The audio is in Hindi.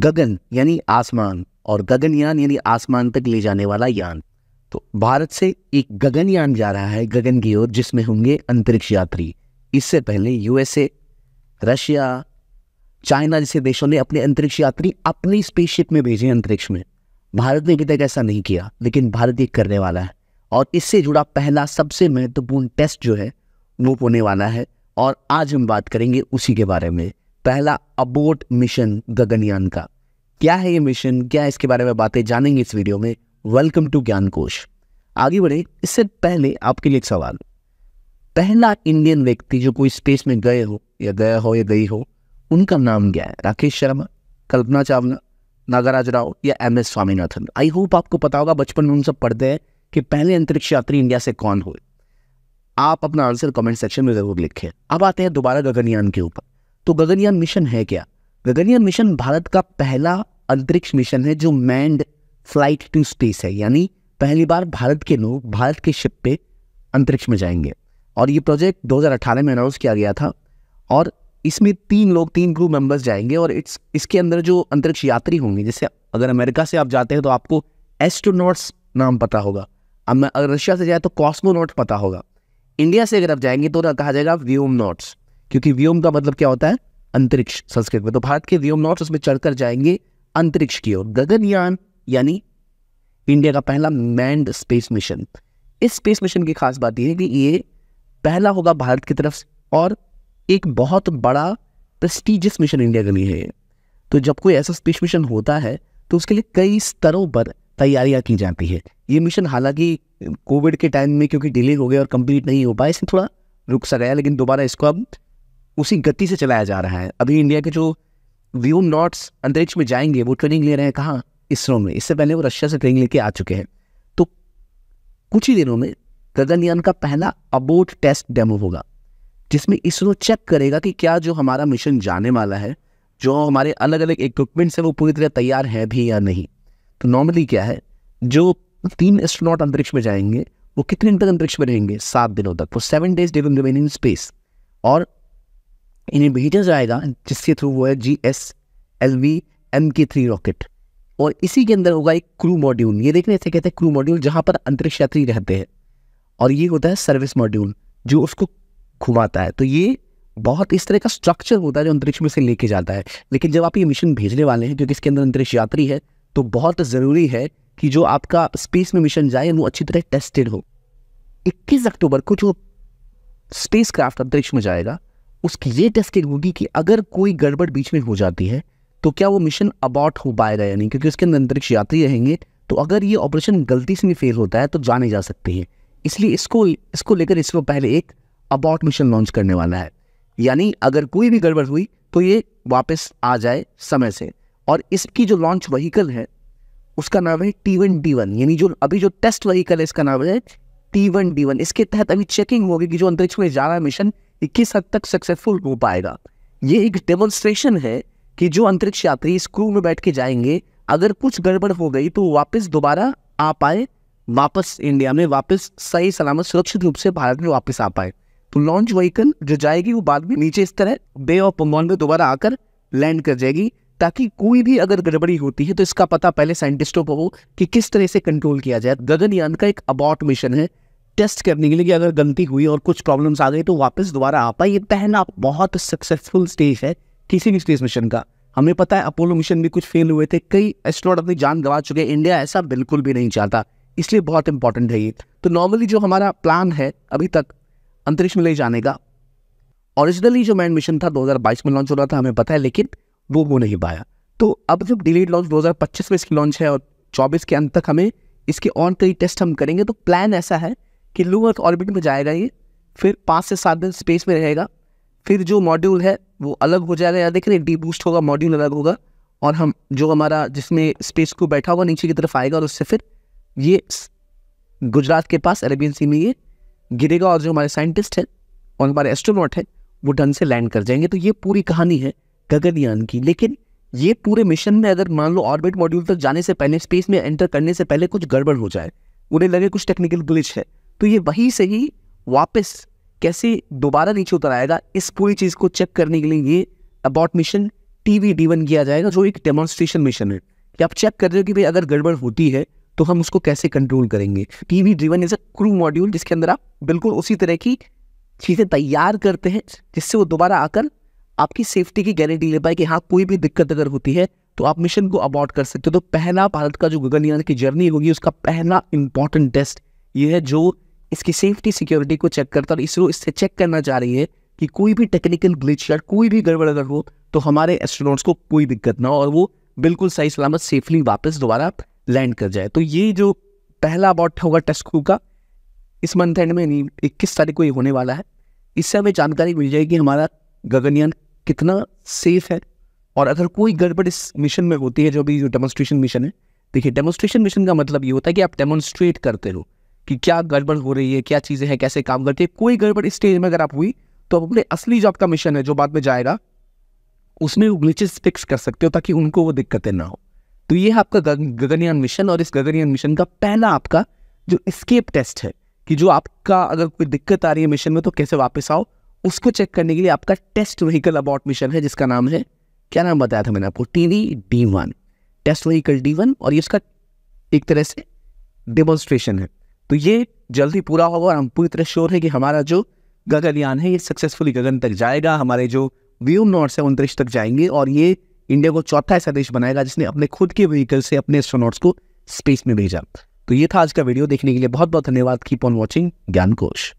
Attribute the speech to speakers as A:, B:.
A: गगन यानी आसमान और गगनयान यानी आसमान तक ले जाने वाला यान तो भारत से एक गगनयान जा रहा है गगन की ओर जिसमें होंगे अंतरिक्ष यात्री इससे पहले यूएसए रशिया चाइना जैसे देशों ने अपने अंतरिक्ष यात्री अपनी स्पेसशिप में भेजे अंतरिक्ष में भारत ने अभी तक ऐसा नहीं किया लेकिन भारत ये करने वाला है और इससे जुड़ा पहला सबसे महत्वपूर्ण टेस्ट जो है वो होने वाला है और आज हम बात करेंगे उसी के बारे में पहला अबोट मिशन गगनयान का क्या है ये मिशन क्या इसके बारे में बातें जानेंगे इस वीडियो में वेलकम टू ज्ञान कोश आगे बढ़े इससे पहले आपके लिए एक सवाल पहला इंडियन व्यक्ति जो कोई स्पेस में गए हो या गया हो या गई हो उनका नाम क्या है राकेश शर्मा कल्पना चावला नागाराज राव या M S Swaminathan I hope आपको पता होगा बचपन में हम सब पढ़ते हैं कि पहले अंतरिक्ष यात्री इंडिया से कौन हुए आप अपना आंसर कमेंट सेक्शन में ज़रूर लिखें अब आते हैं दोबारा गगनयान के ऊपर तो गगनयान मिशन है क्या गगनयान मिशन भारत का पहला अंतरिक्ष मिशन है जो मैंड फ्लाइट टू स्पेस है यानी पहली बार भारत के लोग भारत के शिप पे अंतरिक्ष में जाएंगे और ये प्रोजेक्ट 2018 में अनाउंस किया गया था और इसमें तीन लोग तीन क्रू मेंबर्स जाएंगे और इट्स इसके अंदर जो अंतरिक्ष यात्री होंगे जैसे अगर अमेरिका से आप जाते हैं तो आपको एस्ट्रोनॉट्स नाम पता होगा अगर रशिया से जाए तो कॉस्मोनॉट पता होगा इंडिया से अगर आप जाएंगे तो कहा जाएगा व्यूम नॉट्स क्योंकि व्योम का मतलब क्या होता है अंतरिक्ष संस्कृत में तो भारत के व्योम नॉर्थ उसमें चढ़कर जाएंगे अंतरिक्ष की ओर गगनयान यानी इंडिया का पहला मैंड स्पेस मिशन इस स्पेस मिशन की खास बात यह है कि ये पहला होगा भारत की तरफ और एक बहुत बड़ा प्रेस्टीजियस मिशन इंडिया के लिए है तो जब कोई ऐसा स्पेस मिशन होता है तो उसके लिए कई स्तरों पर तैयारियां की जाती है ये मिशन हालांकि कोविड के टाइम में क्योंकि डिले हो गया और कंप्लीट नहीं हो पाया इसमें थोड़ा रुक सा गया लेकिन दोबारा इसको अब उसी गति से चलाया जा रहा है अभी इंडिया के जो व्यू नॉट्स अंतरिक्ष में जाएंगे वो ट्रेनिंग ले रहे हैं कहाँ इसरो में इससे पहले वो रशिया से ट्रेनिंग लेके आ चुके हैं तो कुछ ही दिनों में गगनयान का पहला अबोट टेस्ट डेमो होगा जिसमें इसरो चेक करेगा कि क्या जो हमारा मिशन जाने वाला है जो हमारे अलग अलग इक्विपमेंट्स हैं वो पूरी तरह तैयार है भी या नहीं तो नॉर्मली क्या है जो तीन एस्ट्रोनॉट अंतरिक्ष में जाएंगे वो कितने दिन तक अंतरिक्ष में रहेंगे सात दिनों तक वो सेवन डेज डेविंग स्पेस और इनिबिटर्स आएगा जिसके थ्रू वो है G S L V M K three rocket और इसी के अंदर होगा एक क्रू मॉड्यूल ये देखने से कहते हैं क्रू मॉड्यूल जहाँ पर अंतरिक्ष यात्री रहते हैं और ये होता है सर्विस मॉड्यूल जो उसको घुमाता है तो ये बहुत इस तरह का स्ट्रक्चर होता है जो अंतरिक्ष में से लेके जाता है लेकिन जब आप ये मिशन भेजने वाले हैं क्योंकि इसके अंदर अंतरिक्ष यात्री है तो बहुत ज़रूरी है कि जो आपका स्पेस में मिशन जाए वो अच्छी तरह टेस्टेड हो इक्कीस अक्टूबर को जो स्पेस क्राफ्ट अंतरिक्ष में जाएगा उसकी ये टेस्टिंग होगी कि अगर कोई गड़बड़ बीच में हो जाती है तो क्या वो मिशन अबाउट हो पाएगा या नहीं क्योंकि उसके अंदर अंतरिक्ष यात्री रहेंगे तो अगर ये ऑपरेशन गलती से भी फेल होता है तो जाने जा सकते हैं इसलिए इसको इसको लेकर इसरो पहले एक अबाउट मिशन लॉन्च करने वाला है यानी अगर कोई भी गड़बड़ हुई तो ये वापस आ जाए समय से और इसकी जो लॉन्च वहीकल है उसका नाम है टी वन डी वन यानी जो अभी जो टेस्ट वहीकल है इसका नाम है टी वन डी वन इसके तहत अभी चेकिंग होगी कि जो अंतरिक्ष में जा रहा है मिशन कि किस हद तक सक्सेसफुल हो पाएगा ये एक डेमोन्स्ट्रेशन है कि जो अंतरिक्ष यात्री इस क्रू में बैठ के जाएंगे अगर कुछ गड़बड़ हो गई तो वापस दोबारा आ पाए वापस इंडिया में वापस सही सलामत सुरक्षित रूप से भारत में वापस आ पाए तो लॉन्च व्हीकल जो जाएगी वो बाद में नीचे इस तरह बे ऑफ बंगाल में दोबारा आकर लैंड कर जाएगी ताकि कोई भी अगर गड़बड़ी होती है तो इसका पता पहले साइंटिस्टों को हो कि किस तरह से कंट्रोल किया जाए गगनयान का एक अबॉट मिशन है टेस्ट करने के लिए कि अगर गलती हुई और कुछ प्रॉब्लम्स आ गई तो वापस दोबारा आ पाए ये पहला बहुत सक्सेसफुल स्टेज है किसी भी स्पेस मिशन का हमें पता है अपोलो मिशन भी कुछ फेल हुए थे कई एस्ट्रोनॉट अपनी जान गवा चुके हैं इंडिया ऐसा बिल्कुल भी नहीं चाहता इसलिए बहुत इंपॉर्टेंट है ये तो नॉर्मली जो हमारा प्लान है अभी तक अंतरिक्ष में ले जाने का ओरिजिनली जो मैन मिशन था 2022 में लॉन्च हो रहा था हमें पता है लेकिन वो वो नहीं पाया तो अब जब डिलेड लॉन्च 2025 में इसकी लॉन्च है और 24 के अंत तक हमें इसके और कई टेस्ट हम करेंगे तो प्लान ऐसा है कि लू अर्थ ऑर्बिट में जाएगा ये फिर पाँच से सात दिन स्पेस में रहेगा फिर जो मॉड्यूल है वो अलग हो जाएगा या देख रहे डी बूस्ट होगा मॉड्यूल अलग होगा और हम जो हमारा जिसमें स्पेस को बैठा होगा नीचे की तरफ आएगा और उससे फिर ये गुजरात के पास अरेबियन सी में ये गिरेगा और जो हमारे साइंटिस्ट हैं और हमारे एस्ट्रोनॉट हैं वो ढंग से लैंड कर जाएंगे तो ये पूरी कहानी है गगनयान की लेकिन ये पूरे मिशन में अगर मान लो ऑर्बिट मॉड्यूल तक जाने से पहले स्पेस में एंटर करने से पहले कुछ गड़बड़ हो जाए उन्हें लगे कुछ टेक्निकल ग्लिच है तो ये वहीं से ही वापस कैसे दोबारा नीचे उतर आएगा इस पूरी चीज़ को चेक करने के लिए ये अबाउट मिशन डी डीवन किया जाएगा जो एक डेमोन्स्ट्रेशन मिशन है कि आप चेक कर रहे हो कि भाई अगर गड़बड़ होती है तो हम उसको कैसे कंट्रोल करेंगे T V driven is a crew module जिसके अंदर आप बिल्कुल उसी तरह की चीज़ें तैयार करते हैं जिससे वो दोबारा आकर आपकी सेफ्टी की गारंटी ले पाए कि हाँ कोई भी दिक्कत अगर होती है तो आप मिशन को अबॉर्ट कर सकते हो तो पहला भारत का जो गगनयान की जर्नी होगी उसका पहला इंपॉर्टेंट टेस्ट ये है जो इसकी सेफ्टी सिक्योरिटी को चेक करता और इसरो इससे चेक करना चाह रही है कि कोई भी टेक्निकल ग्लिच या कोई भी गड़बड़ अगर हो तो हमारे एस्ट्रोनॉट्स को कोई दिक्कत ना हो और वो बिल्कुल सही सलामत सेफली वापस दोबारा लैंड कर जाए तो ये जो पहला अबॉट होगा टेस्ट क्रू का इस मंथ एंड में नहीं इक्कीस तारीख को ये होने वाला है इससे हमें जानकारी मिल जाएगी हमारा गगनयान कितना सेफ है और अगर कोई गड़बड़ इस मिशन में होती है जो भी जो डेमोन्स्ट्रेशन मिशन है देखिए डेमोन्स्ट्रेशन मिशन का मतलब ये होता है कि आप डेमोन्स्ट्रेट करते हो कि क्या गड़बड़ हो रही है क्या चीज़ें हैं कैसे काम करती है कोई गड़बड़ स्टेज में अगर आप हुई तो आप अपने असली जो आपका मिशन है जो बाद में जाएगा उसमें वो ग्लिचेस फिक्स कर सकते हो ताकि उनको वो दिक्कतें ना हो तो ये है आपका गगनयान मिशन और इस गगनयान मिशन का पहला आपका जो स्केप टेस्ट है कि जो आपका अगर कोई दिक्कत आ रही है मिशन में तो कैसे वापस आओ उसको चेक करने के लिए आपका टेस्ट व्हीकल अबाउट मिशन है जिसका नाम है क्या नाम बताया था मैंने आपको T V D one test vehicle D one और ये इसका एक तरह से डेमोन्स्ट्रेशन है तो ये जल्दी पूरा होगा और हम पूरी तरह श्योर है कि हमारा जो गगनयान है ये सक्सेसफुली गगन तक जाएगा हमारे जो व्यू नॉट्स है अंतरिक्ष तक जाएंगे और ये इंडिया को चौथा ऐसा देश बनाएगा जिसने अपने खुद के व्हीकल से अपने एस्ट्रोनॉट्स को स्पेस में भेजा तो ये था आज का वीडियो देखने के लिए बहुत बहुत धन्यवाद कीप ऑन वॉचिंग ज्ञान कोश